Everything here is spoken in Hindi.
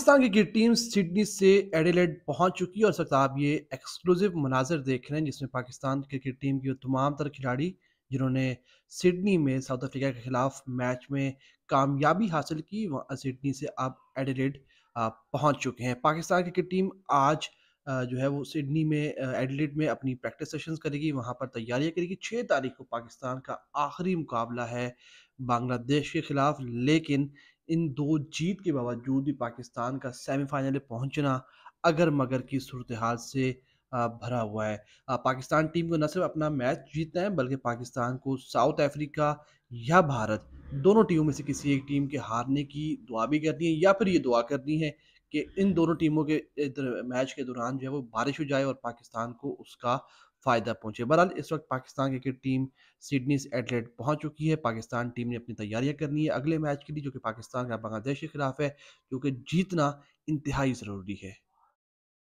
पाकिस्तान की क्रिकेट टीम सिडनी से एडिलेड पहुंच चुकी है और सकता आप ये एक्सक्लूसिव मनाजर देख रहे हैं जिसमें पाकिस्तान क्रिकेट टीम के तमाम तर खिलाड़ी जिन्होंने सिडनी में साउथ अफ्रीका के खिलाफ मैच में कामयाबी हासिल की वहाँ सिडनी से अब एडिलेड पहुंच चुके हैं पाकिस्तान क्रिकेट टीम आज जो है वो सिडनी में एडिलेड में अपनी प्रैक्टिस सेशंस करेगी वहाँ पर तैयारियाँ करेगी छः तारीख को पाकिस्तान का आखिरी मुकाबला है बांग्लादेश के खिलाफ लेकिन इन दो जीत के बावजूद भी पाकिस्तान का सेमीफाइनल पहुंचना अगर मगर की सूरत हाल से भरा हुआ है पाकिस्तान टीम को न सिर्फ अपना मैच जीतना है बल्कि पाकिस्तान को साउथ अफ्रीका या भारत दोनों टीमों में से किसी एक टीम के हारने की दुआ भी करनी है या फिर ये दुआ करनी है कि इन दोनों टीमों के मैच के दौरान जो है वो बारिश हो जाए और पाकिस्तान को उसका फ़ायदा पहुंचे बहरहाल इस वक्त पाकिस्तान क्रिकेट टीम सिडनी से एडलेट पहुंच चुकी है पाकिस्तान टीम ने अपनी तैयारियां करनी है अगले मैच के लिए जो कि पाकिस्तान का बांग्लादेश के खिलाफ है जो कि जीतना इंतहाई ज़रूरी है